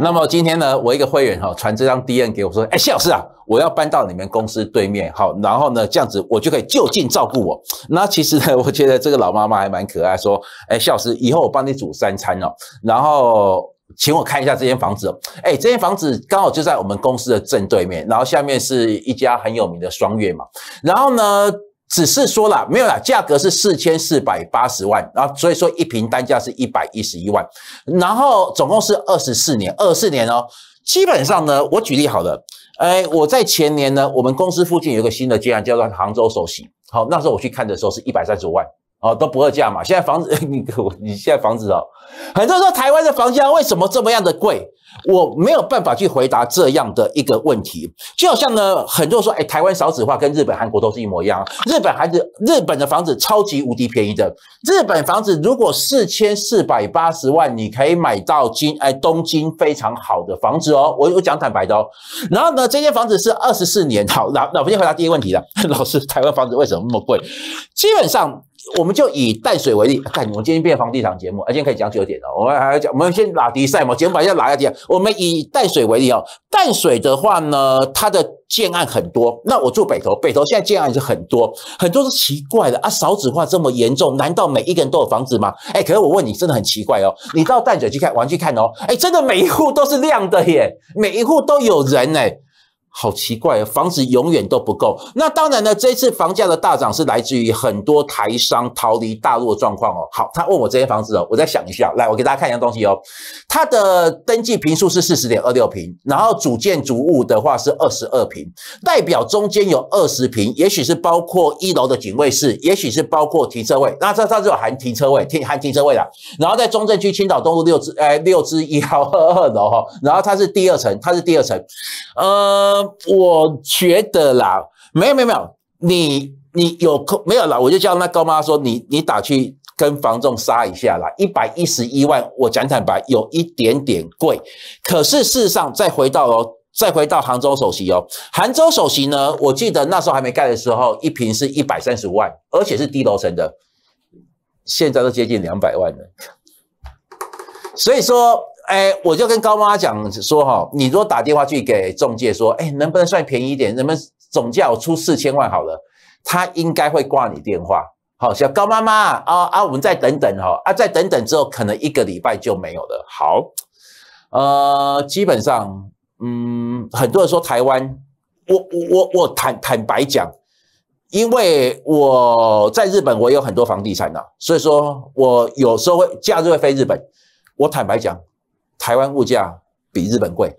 那么今天呢，我一个会员哈传这张 d N 给我，说：“哎，谢老师啊，我要搬到你们公司对面，好，然后呢这样子我就可以就近照顾我。那其实呢，我觉得这个老妈妈还蛮可爱，说：哎，谢老师，以后我帮你煮三餐哦，然后请我看一下这间房子。哎，这间房子刚好就在我们公司的正对面，然后下面是一家很有名的双月嘛，然后呢。”只是说了没有了，价格是四千四百八十万，然后所以说一瓶单价是一百一十一万，然后总共是二十四年，二四年哦，基本上呢，我举例好了，哎，我在前年呢，我们公司附近有个新的街案，叫做杭州首席，好，那时候我去看的时候是一百三十五万，哦，都不二价嘛，现在房子 你我你现在房子哦，很多人说台湾的房价为什么这么样的贵？我没有办法去回答这样的一个问题，就好像呢，很多人说，哎，台湾少子化跟日本、韩国都是一模一样。日本孩子，日本的房子超级无敌便宜的，日本房子如果四千四百八十万，你可以买到京哎东京非常好的房子哦。我我讲坦白的哦，然后呢，这间房子是二十四年。好，老老夫先回答第一个问题了，老师，台湾房子为什么那么贵？基本上。我们就以淡水为例，看我们今天变房地产节目，啊、今天可以讲九点了。我们还要讲，我们先拉低赛嘛，节目把一拉下去。我们以淡水为例哦，淡水的话呢，它的建案很多，那我住北投，北投现在建案是很多，很多是奇怪的啊，少子化这么严重，难道每一个人都有房子吗？哎，可是我问你，真的很奇怪哦，你到淡水去看，往去看哦，哎，真的每一户都是亮的耶，每一户都有人哎。好奇怪哦，房子永远都不够。那当然呢，这次房价的大涨是来自于很多台商逃离大陆的状况哦。好，他问我这些房子哦，我再想一下。来，我给大家看一样东西哦。它的登记平数是四十点二六平，然后主建筑物的话是二十二平，代表中间有二十平，也许是包括一楼的警卫室，也许是包括停车位。那这它就有含停车位，含停车位的。然后在中正区青岛东路六支哎六支一号二二楼哈，然后它是第二层，它是第二层，呃。我觉得啦，没有没有没有，你你有空没有啦，我就叫那高妈说，你你打去跟房仲杀一下啦，一百一十一万，我讲坦白，有一点点贵。可是事实上，再回到哦，再回到杭州首席哦，杭州首席呢，我记得那时候还没盖的时候，一平是一百三十万，而且是低楼层的，现在都接近两百万了。所以说。哎，我就跟高妈妈讲说哈，你如果打电话去给中介说，哎，能不能算便宜一点？能不能总价我出四千万好了？他应该会挂你电话。好，小高妈妈啊啊，我们再等等哈，啊，再等等之后，可能一个礼拜就没有了。好，呃，基本上，嗯，很多人说台湾，我我我我坦坦白讲，因为我在日本，我有很多房地产呐，所以说我有时候会假日会飞日本。我坦白讲。台湾物价比日本贵，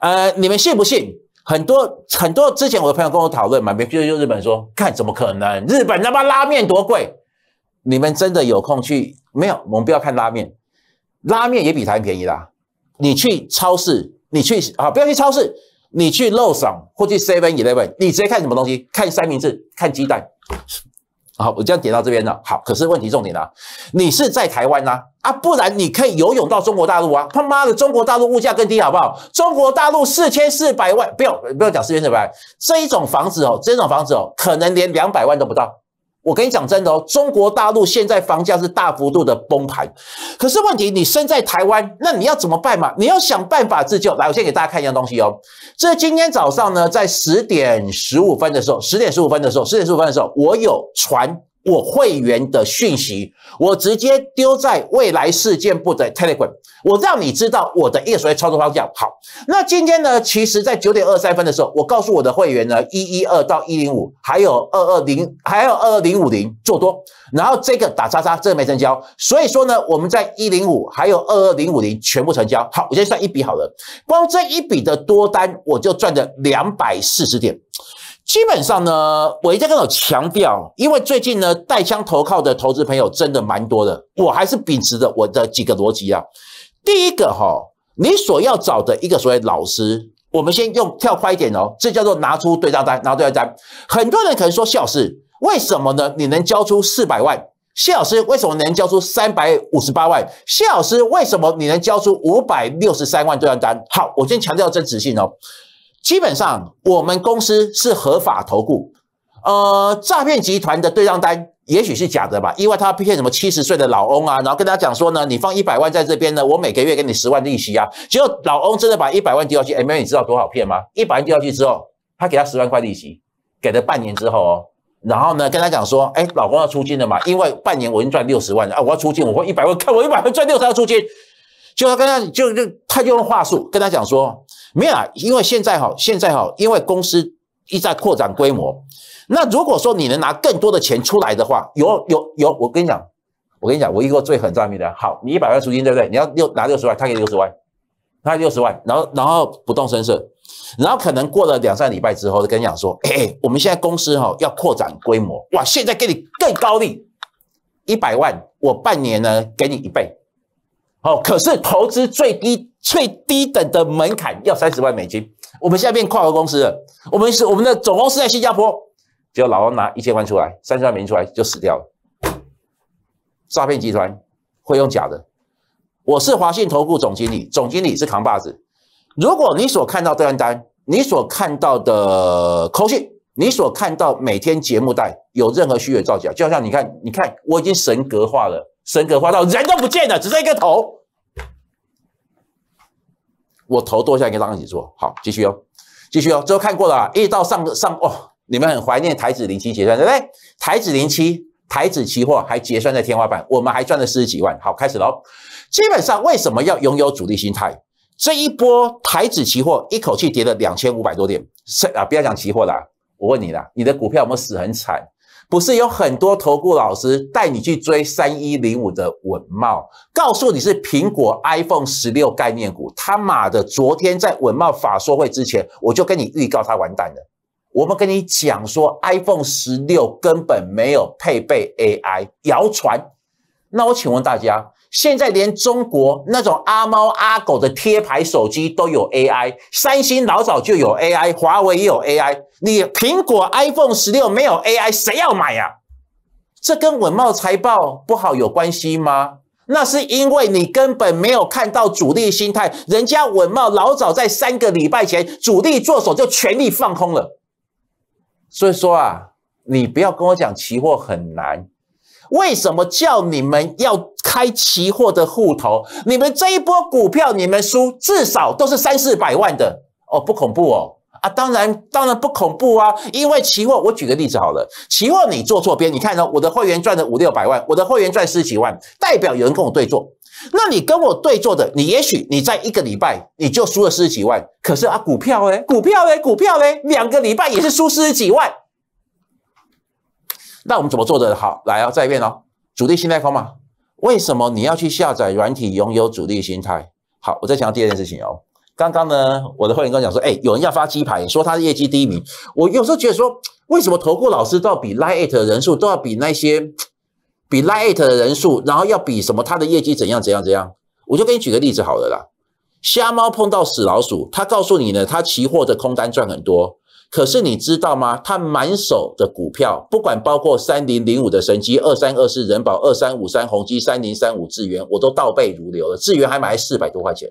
呃，你们信不信？很多很多之前我的朋友跟我讨论嘛，比如就日本说，看怎么可能？日本他妈拉面多贵？你们真的有空去？没有，我们不要看拉面，拉面也比台湾便宜啦。你去超市，你去啊，不要去超市，你去楼上或去 seven eleven，你直接看什么东西？看三明治，看鸡蛋。好，我这样点到这边了。好，可是问题重点呢？你是在台湾呢？啊，不然你可以游泳到中国大陆啊！他妈的，中国大陆物价更低，好不好？中国大陆四千四百万，不要不要讲四千四百万，这一种房子哦，这种房子哦，可能连两百万都不到。我跟你讲真的哦，中国大陆现在房价是大幅度的崩盘，可是问题你身在台湾，那你要怎么办嘛？你要想办法自救。来，我先给大家看一样东西哦。这今天早上呢，在十点十五分的时候，十点十五分的时候，十点十五分的时候，我有传。我会员的讯息，我直接丢在未来事件部的 Telegram，我让你知道我的一手的操作方向。好，那今天呢，其实在九点二三分的时候，我告诉我的会员呢，一一二到一零五，还有二二零，还有二零五零做多，然后这个打叉叉，这个没成交。所以说呢，我们在一零五还有二二零五零全部成交。好，我先算一笔好了，光这一笔的多单我就赚了两百四十点。基本上呢，我一再跟我强调，因为最近呢，带枪投靠的投资朋友真的蛮多的，我还是秉持着我的几个逻辑啊。第一个哈，你所要找的一个所谓老师，我们先用跳快一点哦，这叫做拿出对账单，拿出对账单。很多人可能说老师，为什么呢？你能交出四百万，谢老师为什么能交出三百五十八万？谢老师为什么你能交出五百六十三万对账单？好，我先强调真实性哦。基本上，我们公司是合法投顾。呃，诈骗集团的对账单也许是假的吧，因为他骗什么七十岁的老翁啊，然后跟他讲说呢，你放一百万在这边呢，我每个月给你十万利息啊。结果老翁真的把一百万丢下去，哎，你知道多少骗吗？一百万丢下去之后，他给他十万块利息，给了半年之后哦，然后呢，跟他讲说，哎，老公要出金了嘛，因为半年我已经赚六十万了啊，我要出金，我放一百万，看我一百万赚六十要出金，就他跟他就就他就用话术跟他讲说。没有啊，因为现在哈，现在哈，因为公司一再扩展规模，那如果说你能拿更多的钱出来的话，有有有，我跟你讲，我跟你讲，我一个最狠账目的，好，你一百万出金，对不对？你要六拿六十万，他给六十万，他六十万，然后然后不动声色，然后可能过了两三礼拜之后，跟你讲说，哎，我们现在公司哈要扩展规模，哇，现在给你更高利，一百万，我半年呢给你一倍，哦，可是投资最低。最低等的门槛要三十万美金，我们现在变跨国公司，了，我们是我们的总公司在新加坡，果老王拿一千万出来，三十万美金出来就死掉了。诈骗集团会用假的。我是华信投顾总经理，总经理是扛把子。如果你所看到这账单，你所看到的口讯，你所看到每天节目单有任何虚伪造假，就好像你看，你看我已经神格化了，神格化到人都不见了，只剩一个头。我头剁下来跟他们一起做，好，继续哦，继续哦，最后看过了，一直到上上哦，你们很怀念台指零七结算对不对？台指零七，台指期货还结算在天花板，我们还赚了四十几万。好，开始喽。基本上为什么要拥有主力心态？这一波台指期货一口气跌了两千五百多点，是啊，不要讲期货啦，我问你啦，你的股票有没有死很惨？不是有很多投顾老师带你去追三一零五的稳茂，告诉你是苹果 iPhone 十六概念股，他妈的！昨天在稳茂法说会之前，我就跟你预告它完蛋了。我们跟你讲说，iPhone 十六根本没有配备 AI，谣传。那我请问大家。现在连中国那种阿猫阿狗的贴牌手机都有 AI，三星老早就有 AI，华为也有 AI。你苹果 iPhone 十六没有 AI，谁要买呀？这跟稳茂财报不好有关系吗？那是因为你根本没有看到主力心态，人家稳茂老早在三个礼拜前主力做手就全力放空了。所以说啊，你不要跟我讲期货很难。为什么叫你们要开期货的户头？你们这一波股票，你们输至少都是三四百万的哦，不恐怖哦啊，当然当然不恐怖啊，因为期货，我举个例子好了，期货你做错边，你看呢，我的会员赚了五六百万，我的会员赚十几万，代表有人跟我对坐。那你跟我对坐的，你也许你在一个礼拜你就输了十几万，可是啊，股票哎，股票哎，股票哎，两个礼拜也是输十几万。那我们怎么做的好？来哦，再一遍哦，主力心态空嘛？为什么你要去下载软体拥有主力心态？好，我再讲第二件事情哦。刚刚呢，我的会员跟我讲说，哎，有人要发鸡排，说他业绩低迷。我有时候觉得说，为什么投顾老师要比 l i t e it 的人数都要比那些比 l i t e it 的人数，然后要比什么他的业绩怎样怎样怎样？我就给你举个例子好了啦，瞎猫碰到死老鼠，他告诉你呢，他期货的空单赚很多。可是你知道吗？他满手的股票，不管包括三零零五的神机、二三二四人保、二三五三宏基、三零三五智元，我都倒背如流了。智元还买四百多块钱。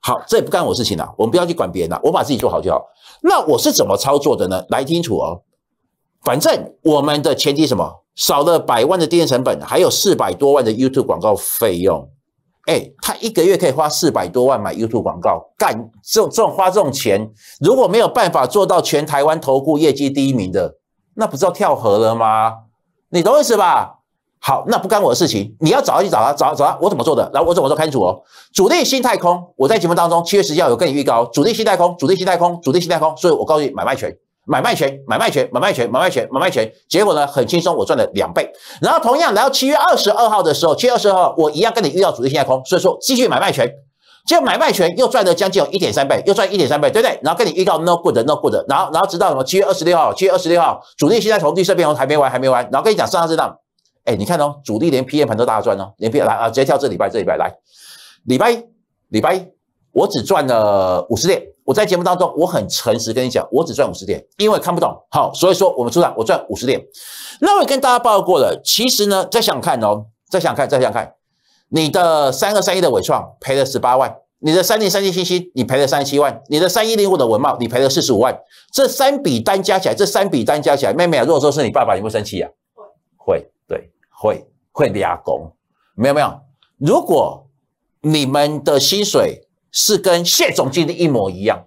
好，这也不干我事情了，我们不要去管别人了，我把自己做好就好。那我是怎么操作的呢？来清楚哦。反正我们的前提什么？少了百万的电视成本，还有四百多万的 YouTube 广告费用。哎，他一个月可以花四百多万买 YouTube 广告，干这种这种花这种钱，如果没有办法做到全台湾投顾业绩第一名的，那不知道跳河了吗？你懂意思吧？好，那不干我的事情，你要找他去找他，找找他，我怎么做的？来，我怎么做看清楚哦。主力新太空，我在节目当中七月十七号有跟你预告，主力新太空，主力新太空，主力新太空，所以我告诉你买卖权。买卖权，买卖权，买卖权，买卖权，买卖权。结果呢，很轻松，我赚了两倍。然后同样来到七月二十二号的时候，七月二十二号，我一样跟你遇到主力现在空，所以说继续买卖权。就买卖权又赚了将近有一点三倍，又赚一点三倍，对不对？然后跟你预告 no good no good，然后然后直到什么七月二十六号，七月二十六号，主力现在从绿色变红，还没完还没完。然后跟你讲上上这档，哎，你看哦，主力连 P M 盘都大赚哦，连 P 来啊，直接跳这礼拜这礼拜来，礼拜礼拜我只赚了五十点。我在节目当中，我很诚实跟你讲，我只赚五十点，因为看不懂。好，所以说我们出场我赚五十点。那我跟大家报告过了，其实呢，再想看哦，再想看，再想看。你的三二三一的伟创赔了十八万，你的三零三一信息你赔了三十七万，你的三一零五的文茂你赔了四十五万，这三笔单加起来，这三笔单加起来，妹妹啊，如果说是你爸爸，你会生气呀？会，会对，会会俩公，没有没有。如果你们的薪水，是跟谢总经理一模一样，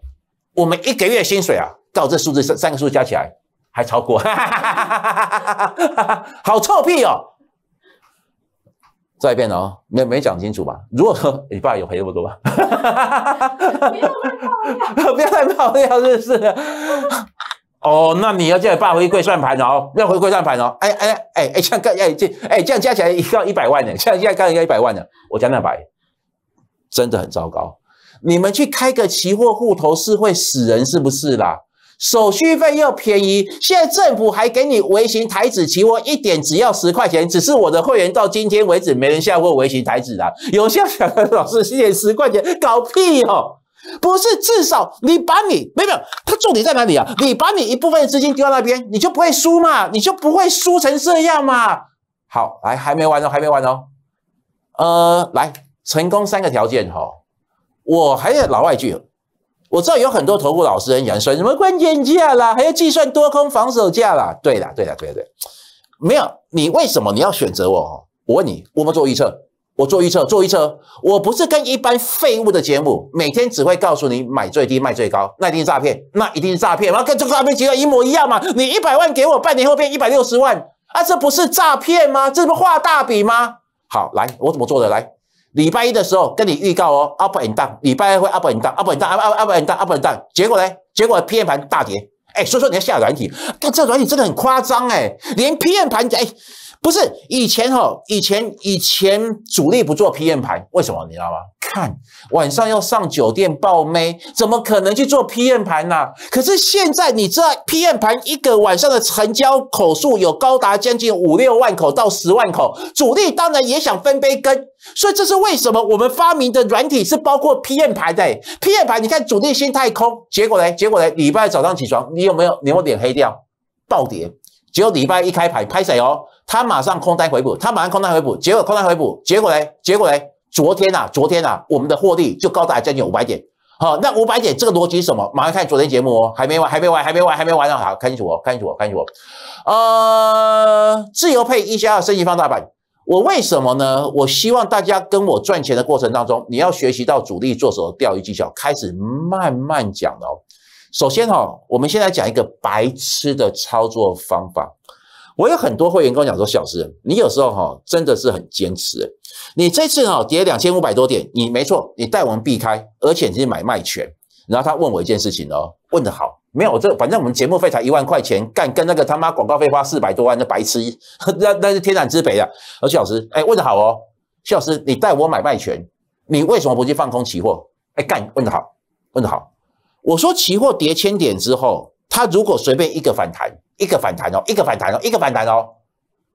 我们一个月薪水啊，到这数字三三个数加起来还超过，好臭屁哦！再一遍哦，没没讲清楚吧？如果说你爸有赔那么多，不要再爆了，不要太爆了，真是哦，那你要叫爸回归算盘哦，要回归算盘哦。哎哎哎，这样干，哎这哎这样加起来要一百万呢，这样这样干要一百万呢，我讲那白，真的很糟糕。你们去开个期货户头是会死人，是不是啦？手续费又便宜，现在政府还给你微型台子期货一点只要十块钱。只是我的会员到今天为止没人下过微型台子啦。有些小老师一点十块钱搞屁哦！不是，至少你把你没有他重点在哪里啊？你把你一部分资金丢到那边，你就不会输嘛，你就不会输成这样嘛。好，来还没完哦，还没完哦。呃，来成功三个条件哦。我还要老外句，我知道有很多投顾老师人讲说什么关键价啦，还要计算多空防守价啦。对啦对啦对对，没有你为什么你要选择我？我问你，我们做预测？我做预测，做预测，我不是跟一般废物的节目，每天只会告诉你买最低卖最高，那一定是诈骗，那一定是诈骗吗？跟这个骗兵哥一模一样嘛？你一百万给我，半年后变一百六十万啊，这不是诈骗吗？这不画大饼吗？好，来，我怎么做的？来。礼拜一的时候跟你预告哦，up and down，礼拜二会 up and down，up and down，up up and down，up and down，结果呢？结果 PM 盘大跌，哎，所以说你要下软体，但这软体真的很夸张哎，连 PM 盘哎。不是以前哈，以前以前主力不做 PN 盘，为什么你知道吗？看晚上要上酒店爆妹，怎么可能去做 PN 盘呢？可是现在你知道 PN 盘一个晚上的成交口数有高达将近五六万口到十万口，主力当然也想分杯羹，所以这是为什么我们发明的软体是包括 PN 盘的。PN 盘你看主力心态空，结果呢？结果呢？礼拜早上起床，你有没有？你有脸黑掉，暴跌。结果礼拜一开盘拍谁哦？他马上空单回补，他马上空单回补，结果空单回补，结果嘞？结果嘞？昨天啊，昨天啊，我们的获利就高达将近五百点。好，那五百点这个逻辑是什么？马上看昨天节目哦，还没完，还没完，还没完，还没完啊！好，看清楚哦，看清楚哦，看清楚哦。呃，自由配一加二升级放大版，我为什么呢？我希望大家跟我赚钱的过程当中，你要学习到主力做手的钓鱼技巧，开始慢慢讲哦。首先哈，我们先来讲一个白痴的操作方法。我有很多会员跟我讲说：“小石，你有时候哈真的是很坚持。你这次哦跌两千五百多点，你没错，你带我们避开，而且你是买卖权。”然后他问我一件事情哦，问的好，没有这反正我们节目费才一万块钱，干跟那个他妈广告费花四百多万的白痴，那那是天壤之别啊。而小师，哎，问的好哦，小师，你带我买卖权，你为什么不去放空期货？哎，干，问的好，问的好。我说期货跌千点之后。他如果随便一个反弹，一个反弹哦，一个反弹哦，一个反弹哦，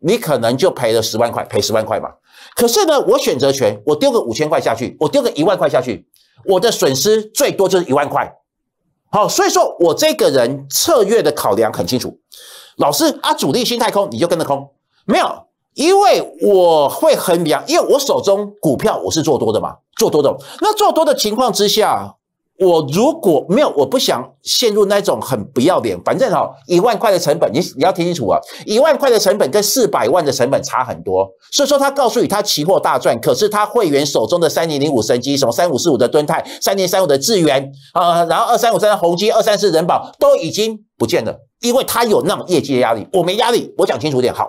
你可能就赔了十万块，赔十万块嘛。可是呢，我选择权，我丢个五千块下去，我丢个一万块下去，我的损失最多就是一万块。好，所以说我这个人策略的考量很清楚。老师啊，主力心态空，你就跟着空，没有，因为我会衡量，因为我手中股票我是做多的嘛，做多的。那做多的情况之下。我如果没有，我不想陷入那种很不要脸。反正哦，一万块的成本，你你要听清楚啊，一万块的成本跟四百万的成本差很多。所以说，他告诉你他期货大赚，可是他会员手中的三零零五神机，什么三五四五的吨泰，三零三五的智源啊，然后二三五三的宏基，二三四人保都已经不见了，因为他有那种业绩的压力。我没压力，我讲清楚点好。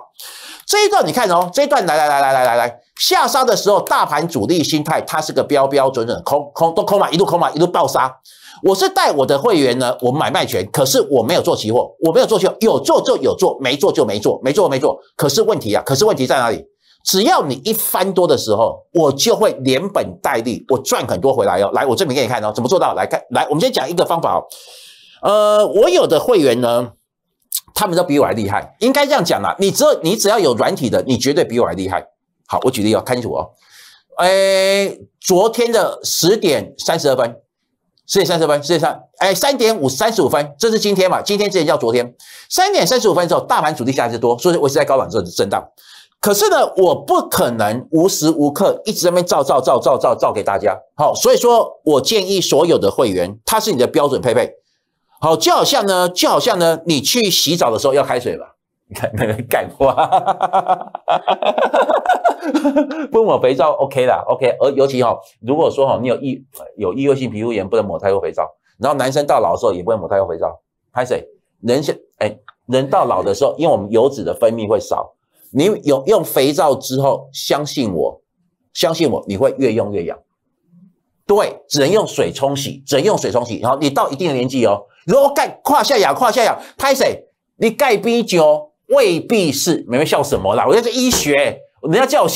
这一段你看哦，这一段来来来来来来来。下杀的时候，大盘主力心态，它是个标标准准空空都空嘛，一路空嘛，一路暴杀。我是带我的会员呢，我买卖权，可是我没有做期货，我没有做期货，有做就有做，没做就没做，没做没做。可是问题啊，可是问题在哪里？只要你一翻多的时候，我就会连本带利，我赚很多回来哟。来，我证明给你看哦，怎么做到？来看，来，我们先讲一个方法。呃，我有的会员呢，他们都比我还厉害，应该这样讲啦。你只有你只要有软体的，你绝对比我还厉害。好，我举例啊，看清楚哦。哎，昨天的十点三十二分，十点三十分，十点三，哎，三点五三十五分，这是今天嘛？今天之前叫昨天。三点三十五分之后，大盘主力下跌多，所以我在高点做震荡。可是呢，我不可能无时无刻一直在那边照照照照照照给大家。好，所以说我建议所有的会员，它是你的标准配备。好，就好像呢，就好像呢，你去洗澡的时候要开水吧？你看，那人概括。不 抹肥皂，OK 啦 o k 而尤其哈，如果说哈，你有异有异位性皮肤炎，不能抹太多肥皂。然后男生到老的时候也不能抹太多肥皂。拍谁？人先哎，人到老的时候，因为我们油脂的分泌会少。你有用肥皂之后，相信我，相信我，你会越用越痒。对，只能用水冲洗，只能用水冲洗。然后你到一定的年纪哦，如果钙胯下痒，胯下痒，拍谁？你钙片酒未必是。美们笑什么啦？我这是医学。人家叫我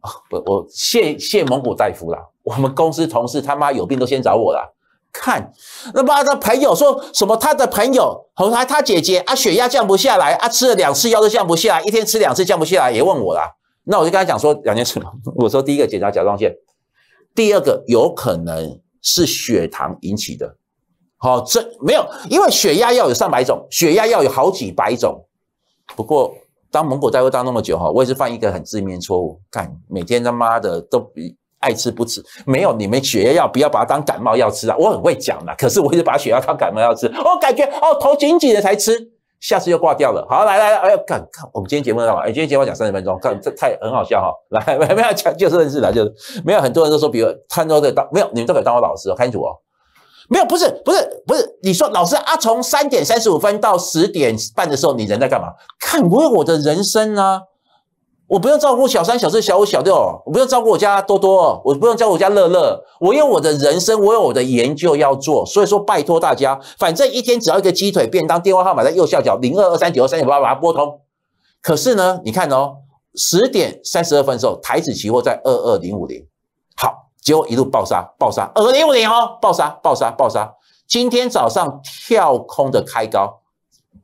哦，不，我谢谢蒙古大夫啦，我们公司同事他妈有病都先找我啦。看那妈的朋友说什么，他的朋友和他他姐姐啊，血压降不下来啊，吃了两次药都降不下来，一天吃两次降不下来，也问我啦。那我就跟他讲说两件事我说第一个检查甲状腺，第二个有可能是血糖引起的。好，这没有，因为血压药有上百种，血压药有好几百种。不过。当蒙古大夫当那么久哈，我也是犯一个很致命错误，干每天他妈的都爱吃不吃，没有你们血压药不要把它当感冒药吃，啊！我很会讲的，可是我一直把血压药当感冒药吃，我感觉哦头紧紧的才吃，下次又挂掉了。好，来来来，哎看看我们今天节目嘛？哎，今天节目讲三十分钟，看这太很好笑哈，来 没有，讲就是认识的，就是没有，很多人都说，比如餐桌的当，没有你们都可以当我老师哦，看清楚哦。没有，不是，不是，不是。你说老师啊，从三点三十五分到十点半的时候，你人在干嘛？看我我的人生啊，我不用照顾小三、小四、小五、小六，我不用照顾我家多多，我不用照顾我家乐乐，我有我的人生，我有我的研究要做。所以说，拜托大家，反正一天只要一个鸡腿便当，电话号码在右下角零二二三九二三九八八，把它拨通。可是呢，你看哦，十点三十二分的时候，台指期货在二二零五零。结果一路暴杀，暴杀二零五零哦，暴杀，暴杀，暴杀！今天早上跳空的开高，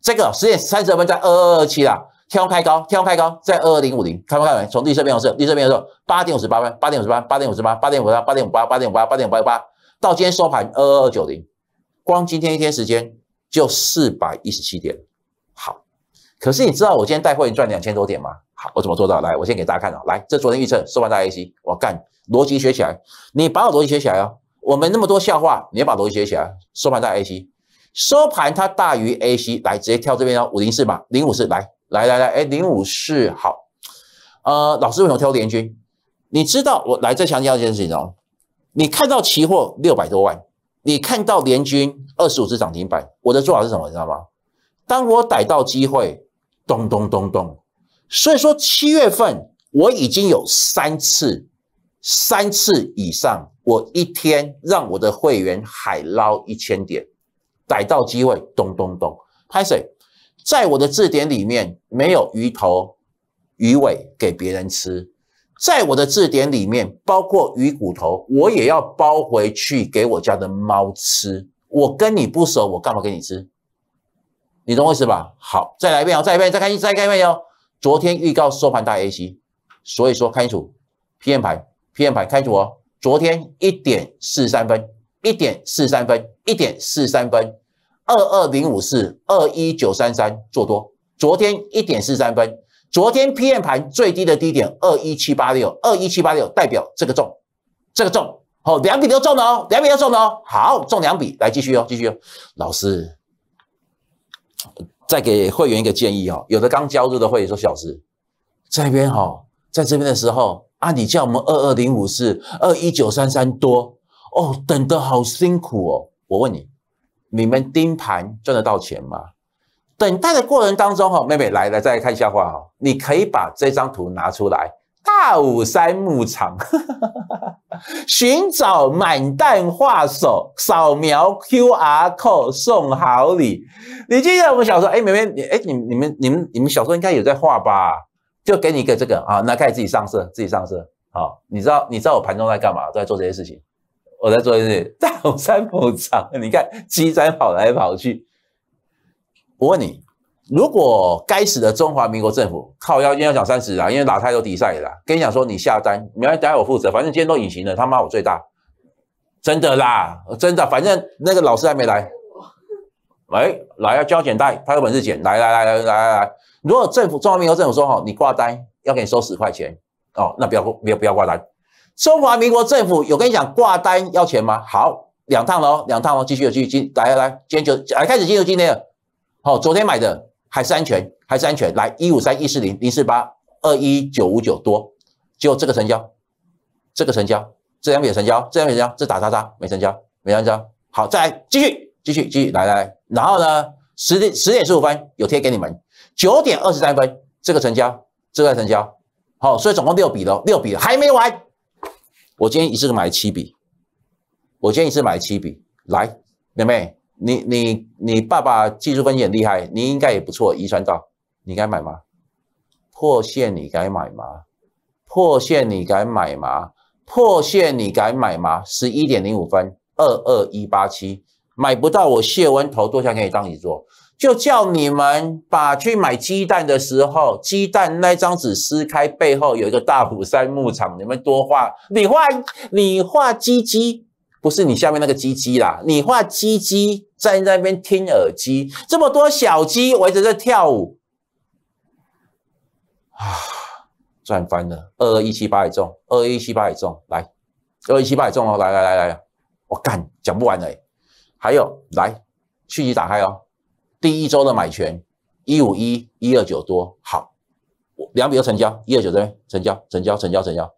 这个十点三十分在二二二七啦，跳空开高，跳空开高在二零五零，看到没？从绿色变红色，绿色变红色，八点五十八分，八点五十八，八点五十八，八点五十八，八点五八，八点五八，八点五八八到今天收盘二二二九零，光今天一天时间就四百一十七点。好，可是你知道我今天带货员赚两千多点吗？好，我怎么做到？来，我先给大家看哦。来，这昨天预测收盘大 A C，我干！逻辑学起来，你把我逻辑学起来哦。我们那么多笑话，你要把逻辑学起来。收盘在 A C，收盘它大于 A C，来直接跳这边哦。五零四吧，零五四，来来来来，哎，零五四好。呃，老师为什么挑联军？你知道我来再强调一件事情哦。你看到期货六百多万，你看到联军二十五只涨停板，我的做法是什么？你知道吗？当我逮到机会，咚咚咚咚。所以说，七月份我已经有三次。三次以上，我一天让我的会员海捞一千点，逮到机会，咚咚咚拍水。在我的字典里面没有鱼头、鱼尾给别人吃，在我的字典里面包括鱼骨头，我也要包回去给我家的猫吃。我跟你不熟，我干嘛给你吃？你懂我意思吧？好，再来一遍，哦，再来一遍，再看一遍，再看一遍哟。昨天预告收盘大 A C，所以说看清楚 p M 牌 PM 盘开足哦，昨天一点四三分，一点四三分，一点四三分，二二零五四，二一九三三做多。昨天一点四三分，昨天 PM 盘最低的低点二一七八六，二一七八六代表这个重，这个重，哦，两笔都中了哦，两笔都中了哦，好，中两笔，来继续哦，继续哦。老师再给会员一个建议哦，有的刚加入的会员说，小石在一边哦，在这边的时候。啊！你叫我们二二零五四二一九三三多哦，等的好辛苦哦。我问你，你们盯盘赚得到钱吗？等待的过程当中，哈，妹妹来来再来看笑话哈。你可以把这张图拿出来，大五山牧场，寻找满蛋画手，扫描 Q R code 送好礼。你记得我们小时候，哎，妹妹你哎，你你们你们你们小时候应该有在画吧？就给你一个这个啊，那开始自己上色，自己上色。好，你知道你知道我盘中在干嘛？在做这些事情。我在做这些事情，山补仓你看鸡仔跑来跑去。我问你，如果该死的中华民国政府靠腰今要讲三十啦，因为老太多底赛了。跟你讲说，你下单，明天等下我负责。反正今天都隐形了，他妈我最大，真的啦，真的。反正那个老师还没来。来，来胶剪带，他有本事剪。来来来来来来。如果政府中华民国政府说：“哦，你挂单要给你收十块钱哦，那不要不要不要挂单。”中华民国政府有跟你讲挂单要钱吗？好，两趟咯，两趟咯，继续继续进，来来，今天就来开始进入今天了。好，昨天买的还是安全，还是安全。来，一五三一四零零四八二一九五九多，就这个成交，这个成交，这两笔成交，这两笔成交，这打叉叉没成交，没成交。好，再来继续继续继续，来来，然后呢，十点十点十五分有贴给你们。九点二十三分，这个成交，这个成交，好，所以总共六笔了，六笔还没完。我今天一次买七笔，我今天一次买七笔。来，妹妹，你你你爸爸技术分析很厉害，你应该也不错。遗传到，你该买吗？破线你该买吗？破线你该买吗？破线你该买吗？十一点零五分，二二一八七，买不到，我谢文头坐下给你当底坐。就叫你们把去买鸡蛋的时候，鸡蛋那张纸撕开，背后有一个大埔山牧场。你们多画，你画你画鸡鸡，不是你下面那个鸡鸡啦，你画鸡鸡在那边听耳机，这么多小鸡围着在跳舞，啊，赚翻了！二一七八也中，二一七八也中，来，二一七八也中哦！来来来来，我干讲不完欸，还有来续集打开哦。第一周的买权，一五一一二九多好，我两笔二成交，一二九这边成交，成交，成交，成交。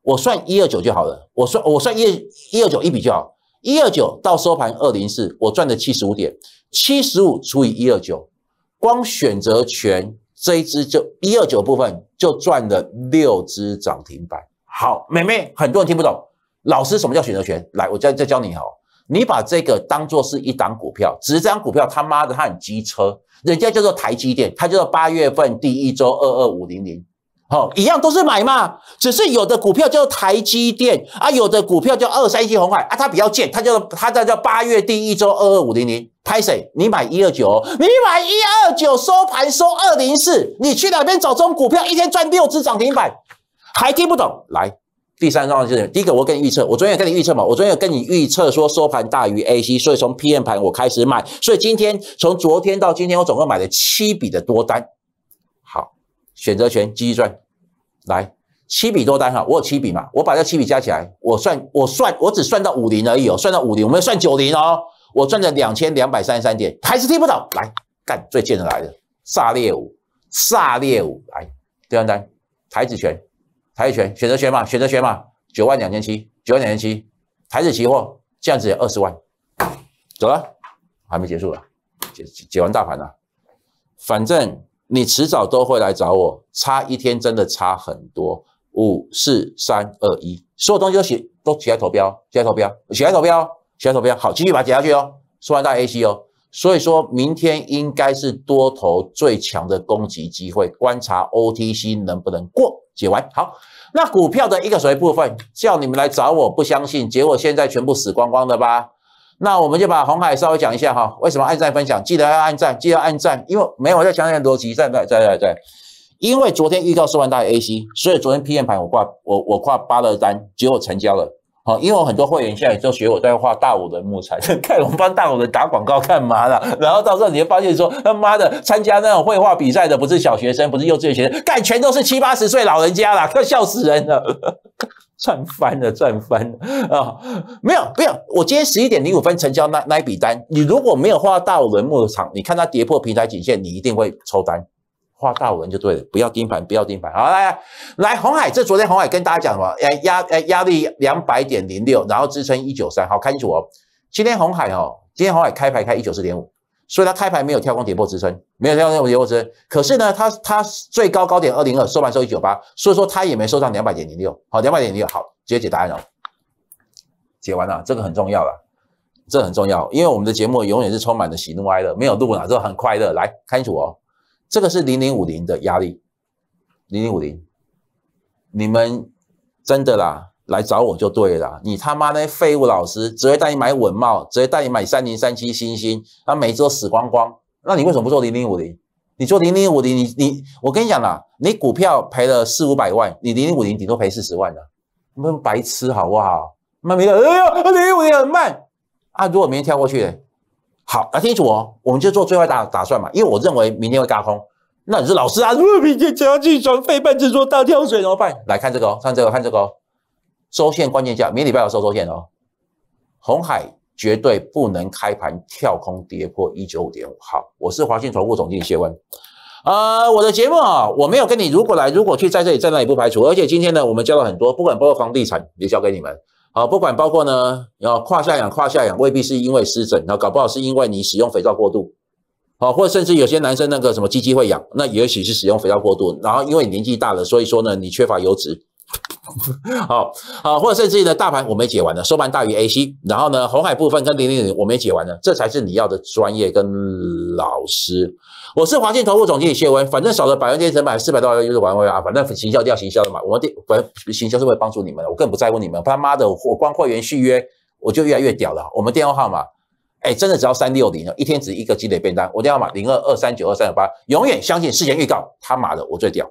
我算一二九就好了，我算我算一一二九一笔就好，一二九到收盘二零四，我赚了七十五点，七十五除以一二九，光选择权这一支就一二九部分就赚了六只涨停板。好，妹妹，很多人听不懂，老师什么叫选择权？来，我再再教你哦。你把这个当做是一档股票，只是这张股票，他妈的，它很机车，人家叫做台积电，它叫做八月份第一周二二五零零，好，一样都是买嘛，只是有的股票叫台积电啊，有的股票叫二三七红海啊，它比较贱，它叫做它在叫八月第一周二二五零零，拍谁？你买一二九，你买一二九，收盘收二零四，你去哪边找这种股票，一天赚六只涨停板，还听不懂？来。第三桩就是第一个，我跟你预测，我昨天有跟你预测嘛，我昨天有跟你预测说收盘大于 AC，所以从 PM 盘我开始买，所以今天从昨天到今天我总共买了七笔的多单，好，选择权继续赚，来七笔多单哈，我有七笔嘛，我把这七笔加起来，我算我算我只算到五零而已哦，算到五零，我们算九零哦，我赚了两千两百三十三点，还是听不懂，来干最贱的来了，撒列五撒列五来第二单台子拳。台拳选择权嘛，选择权嘛，九万两千七，九万两千七，台资期货这样子也二十万，走了，还没结束啊，解解完大盘了，反正你迟早都会来找我，差一天真的差很多，五四三二一，所有东西都写都写在投标，写在投标，写在投标，写在投标，好，继续把它解下去哦，说完大 A C 哦，所以说明天应该是多头最强的攻击机会，观察 O T C 能不能过。解完好，那股票的一个水部分叫你们来找我，不相信，结果现在全部死光光的吧？那我们就把红海稍微讲一下哈。为什么按赞分享？记得要按赞，记得要按赞，因为没有在强调逻辑，在在在在在，因为昨天预告说万大于 AC，所以昨天 p M 盘我挂我我挂八个单，结果成交了。好，因为我很多会员现在都学我在画大五轮木材，盖我帮大五轮打广告干嘛啦？然后到时候你会发现，说他妈的，参加那种绘画比赛的不是小学生，不是幼稚园学生，干，全都是七八十岁老人家啦，快笑死人了，赚翻了，赚翻了啊！没有，没有，我今天十一点零五分成交那那笔单，你如果没有画大五轮牧场，你看它跌破平台颈线，你一定会抽单。画大文就对了，不要盯盘，不要盯盘。好来，来红海，这昨天红海跟大家讲什么？哎压，哎压力两百点零六，然后支撑一九三。好，看清楚哦。今天红海哦，今天红海开牌开一九四点五，所以它开牌没有跳空跌破支撑，没有跳空跌破支撑。可是呢，它它最高高点二零二，收盘收一九八，所以说它也没收上两百点零六。好，两百点零六，好，直接解答案哦。解完了，这个很重要了，这很重要，因为我们的节目永远是充满的喜怒哀乐，没有路了，这很快乐。来看清楚哦。这个是零零五零的压力，零零五零，你们真的啦，来找我就对了。你他妈那废物老师，只会带你买稳帽，只会带你买三零三七星星，那每周死光光。那你为什么不做零零五零？你做零零五零，你你，我跟你讲啦，你股票赔了四五百万，你零零五零顶多赔四十万的，你们白痴好不好？那没有，哎呀，零零五零很慢。啊，如果明天跳过去好，那听清楚哦，我们就做最坏打打算嘛，因为我认为明天会大空。那你是老师啊，如果明天想要进转费半只做大跳水，怎么办？来看这个哦，看这个，看这个哦，周线关键价，明礼拜要收周线哦，红海绝对不能开盘跳空跌破一九五点五。好，我是华信财富总经理谢文。呃，我的节目啊，我没有跟你如果来如果去，在这里在那里不排除，而且今天呢，我们教了很多，不管包括房地产，也教给你们。啊，不管包括呢，要胯下痒，胯下痒未必是因为湿疹，然后搞不好是因为你使用肥皂过度，好，或甚至有些男生那个什么鸡鸡会痒，那也许是使用肥皂过度，然后因为年纪大了，所以说呢你缺乏油脂，好，好，或者甚至呢大盘我没解完呢，收盘大于 A C，然后呢红海部分跟零零零我没解完呢，这才是你要的专业跟老师。我是华信投顾总经理谢文，反正少了百分之一成本四百多万就是玩玩啊，反正行销就要行销的嘛，我们电行销是会帮助你们的，我更不在乎你们，他妈的我光会员续约我就越来越屌了，我们电话号码哎真的只要三六零啊，一天只一个积累便当，我电话码零二二三九二三九八，永远相信事前预告，他妈的我最屌。